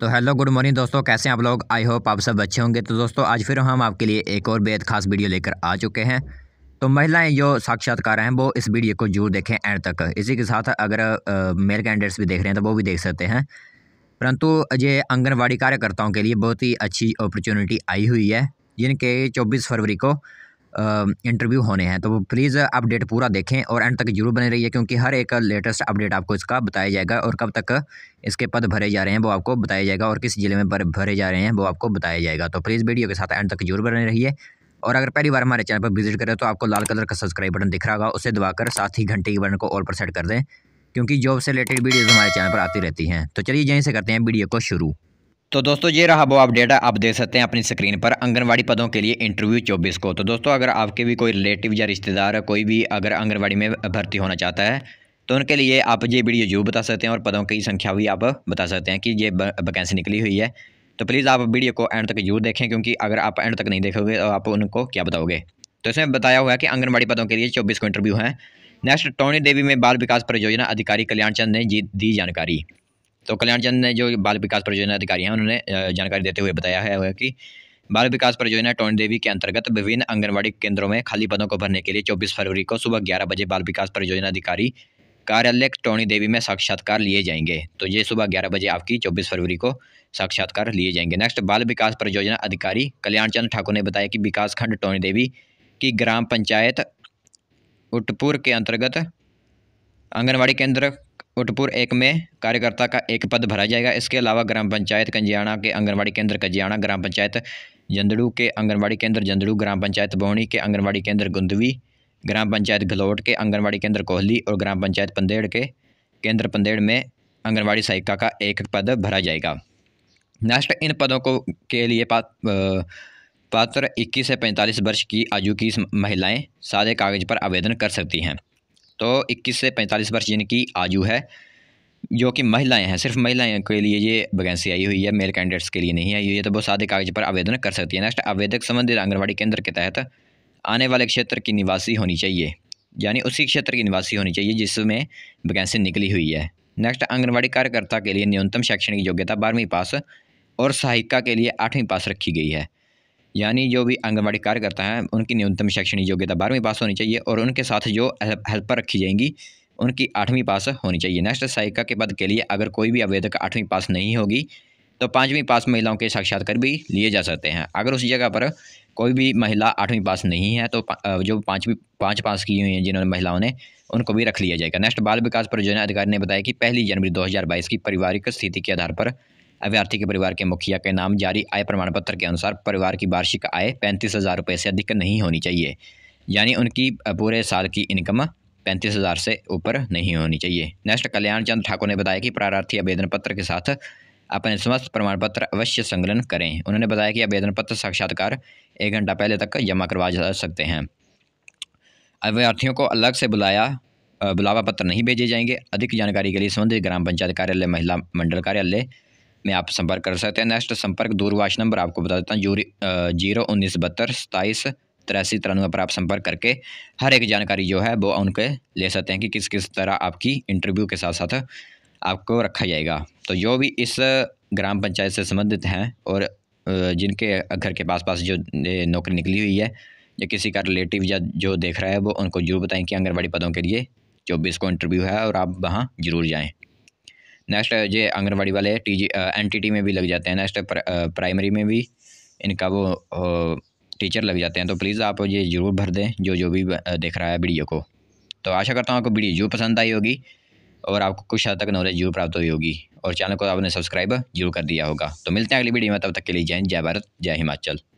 तो hello good morning दोस्तों कैसे हैं आप लोग आई होप आप सब अच्छे होंगे तो दोस्तों आज फिर हम आपके लिए एक और बेहद खास वीडियो लेकर आ चुके हैं तो महिलाएं जो साक्षात्कार हैं वो इस वीडियो को जरूर देखें एंड तक इसी के साथ अगर मेल कैंडिडेट्स भी देख रहे हैं तो वो भी देख सकते हैं परंतु ये आंगनबाड़ी कार्यकर्ताओं के लिए बहुत ही अच्छी अपॉर्चुनिटी आई हुई है जिनके चौबीस फरवरी को इंटरव्यू होने हैं तो प्लीज़ अपडेट पूरा देखें और एंड तक जरूर बने रहिए क्योंकि हर एक लेटेस्ट अपडेट आपको इसका बताया जाएगा और कब तक इसके पद भरे जा रहे हैं वो आपको बताया जाएगा और किस ज़िले में भरे जा रहे हैं वो आपको बताया जाएगा तो प्लीज़ वीडियो के साथ एंड तक जरूर बने रहिए और अगर पहली बार हमारे चैनल पर विजिट करें तो आपको लाल कलर का सब्सक्राइब बटन दिख रहा होगा उसे दबाकर साथ ही घंटे के बटन को ऑल पर सेट कर दें क्योंकि जॉब से रिलेटेड वीडियोज़ हमारे चैनल पर आती रहती हैं तो चलिए यहीं से करते हैं वीडियो को शुरू तो दोस्तों ये रहा वो अपडेट आप देख सकते हैं अपनी स्क्रीन पर आंगनवाड़ी पदों के लिए इंटरव्यू चौबीस को तो दोस्तों अगर आपके भी कोई रिलेटिव या रिश्तेदार कोई भी अगर आंगनवाड़ी में भर्ती होना चाहता है तो उनके लिए आप ये वीडियो जरूर बता सकते हैं और पदों की संख्या भी आप बता सकते हैं कि ये वैकेंसी निकली हुई है तो प्लीज़ आप वीडियो को एंड तक जरूर देखें क्योंकि अगर आप एंड तक नहीं देखोगे तो आप उनको क्या बताओगे तो इसमें बताया हुआ है कि आंगनबाड़ी पदों के लिए चौबीस को इंटरव्यू हैं नेक्स्ट टोनी देवी में बाल विकास परियोजना अधिकारी कल्याण चंद ने जी दी जानकारी तो कल्याण चंद ने जो बाल विकास परियोजना अधिकारी हैं उन्होंने जानकारी देते हुए बताया है कि बाल विकास परियोजना टोन देवी के अंतर्गत विभिन्न आंगनबाड़ी केंद्रों में खाली पदों को भरने के लिए 24 फरवरी को सुबह 11 बजे बाल विकास परियोजना अधिकारी कार्यालय टोणी देवी में साक्षात्कार लिए जाएंगे तो ये सुबह ग्यारह बजे आपकी चौबीस फरवरी को साक्षात्कार लिए जाएंगे नेक्स्ट बाल विकास परियोजना अधिकारी कल्याण चंद ठाकुर ने बताया कि विकास खंड टोणी देवी की ग्राम पंचायत उटपुर के अंतर्गत आंगनबाड़ी केंद्र उटपुर एक में कार्यकर्ता का एक पद भरा जाएगा इसके अलावा ग्राम पंचायत कंजियाणा के आंगनबाड़ी केंद्र कंजियाणा ग्राम पंचायत जंदड़ू के आंगनबाड़ी केंद्र जंदड़ू ग्राम पंचायत बोहनी के आंगनबाड़ी केंद्र गुंदवी ग्राम पंचायत घलोट के आंगनबाड़ी केंद्र कोहली और ग्राम पंचायत पंदेड़ के केंद्र पंदेड़ में आंगनबाड़ी सहायिका का एक पद भरा जाएगा नेक्स्ट इन पदों को के लिए पात्र 21 से 45 वर्ष की आयु की महिलाएं सादे कागज़ पर आवेदन कर सकती हैं तो 21 से 45 वर्ष जिनकी आयु है जो कि महिलाएं हैं सिर्फ महिलाएं के लिए ये वैकेंसी आई हुई है मेल कैंडिडेट्स के लिए नहीं आई हुई है तो वो सादे कागज पर आवेदन कर सकती है नेक्स्ट आवेदक संबंधित आंगनबाड़ी केंद्र के तहत आने वाले क्षेत्र की निवासी होनी चाहिए यानी उसी क्षेत्र की निवासी होनी चाहिए जिसमें वैकेंसी निकली हुई है नेक्स्ट आंगनबाड़ी कार्यकर्ता के लिए न्यूनतम शैक्षणिक योग्यता बारहवीं पास और सहायिका के लिए आठवीं पास रखी गई है यानी जो भी आंगनबाड़ी कार्यकर्ता हैं उनकी न्यूनतम शैक्षणिक योग्यता बारहवीं पास होनी चाहिए और उनके साथ जो हेल्पर रखी जाएंगी उनकी आठवीं पास होनी चाहिए नेक्स्ट सहायिका के पद के लिए अगर कोई भी आवेदक आठवीं पास नहीं होगी तो पाँचवीं पास महिलाओं के साक्षात्कार भी लिए जा सकते हैं अगर उस जगह पर कोई भी महिला आठवीं पास नहीं है तो जो पाँचवीं पाँच पास की हुई हैं जिन्होंने महिलाओं ने उनको भी रख लिया जाएगा नेक्स्ट बाल विकास परियोजना अधिकारी ने बताया कि पहली जनवरी 2022 की पारिवारिक स्थिति के आधार पर अभ्यर्थी के परिवार के मुखिया के नाम जारी आय प्रमाण पत्र के अनुसार परिवार की वार्षिक आय पैंतीस हज़ार रुपये से अधिक नहीं होनी चाहिए यानी उनकी पूरे साल की इनकम पैंतीस हज़ार से ऊपर नहीं होनी चाहिए नेक्स्ट कल्याण चंद ठाकुर ने बताया कि प्रार्थी आवेदन पत्र के साथ अपने समस्त प्रमाण पत्र अवश्य संकलन करें उन्होंने बताया कि आवेदन पत्र साक्षात्कार एक घंटा पहले तक जमा करवा जा सकते हैं अभ्यर्थियों को अलग से बुलाया बुलावा पत्र नहीं भेजे जाएंगे अधिक जानकारी के लिए संबंधित ग्राम पंचायत कार्यालय महिला मंडल कार्यालय में आप संपर्क कर सकते हैं नेक्स्ट संपर्क दूरभाष नंबर आपको बता देता हूँ जूरी जीरो उन्नीस बहत्तर सताईस तिरासी तिरानवे पर आप संपर्क करके हर एक जानकारी जो है वो उनके ले सकते हैं कि किस किस तरह आपकी इंटरव्यू के साथ साथ आपको रखा जाएगा तो जो भी इस ग्राम पंचायत से संबंधित हैं और जिनके घर के पास पास जो नौकरी निकली हुई है या किसी का रिलेटिव या जो देख रहा है वो उनको जरूर बताएं कि आंगनबाड़ी पदों के लिए चौबीस को इंटरव्यू है और आप वहाँ ज़रूर जाएँ नेक्स्ट ये आंगनबाड़ी वाले टी जी एन में भी लग जाते हैं नेक्स्ट प्राइमरी में भी इनका वो टीचर लग जाते हैं तो प्लीज़ आप ये ज़रूर भर दें जो जो भी देख रहा है वीडियो को तो आशा करता हूँ आपको वीडियो जरूर पसंद आई होगी और आपको कुछ हद तक नॉलेज जरूर प्राप्त हुई होगी और चैनल को आपने सब्सक्राइब जरूर कर दिया होगा तो मिलते हैं अगली वीडियो में तब तक के लिए जय हिंद जय भारत जय हिमाचल